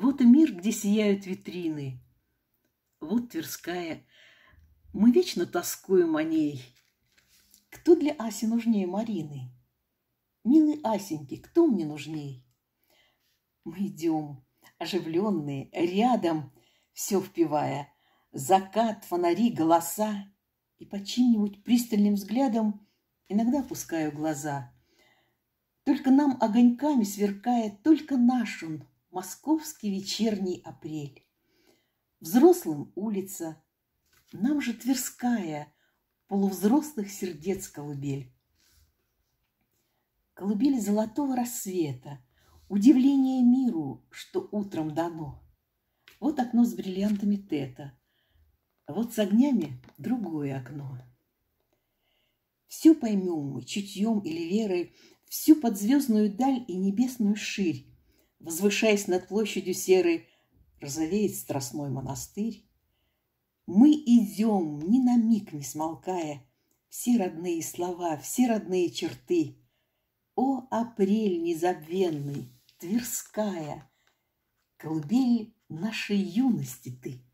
Вот и мир, где сияют витрины. Вот Тверская. Мы вечно тоскуем о ней. Кто для Аси нужнее Марины? Милый Асеньки, кто мне нужней? Мы идем, оживленные, рядом, все впивая. Закат, фонари, голоса. И под чьим-нибудь пристальным взглядом иногда опускаю глаза. Только нам огоньками сверкает, только наш он, московский вечерний апрель. Взрослым улица, нам же Тверская, полувзрослых сердец колыбель. Колыбель золотого рассвета, удивление миру, что утром дано. Вот окно с бриллиантами тета, вот с огнями другое окно. Все поймем мы чутьем или верой, всю подзвездную даль и небесную ширь, возвышаясь над площадью серой, розовеет страстной монастырь. Мы идем, ни на миг не смолкая, все родные слова, все родные черты. О, апрель незабвенный, Тверская, колыбель нашей юности ты!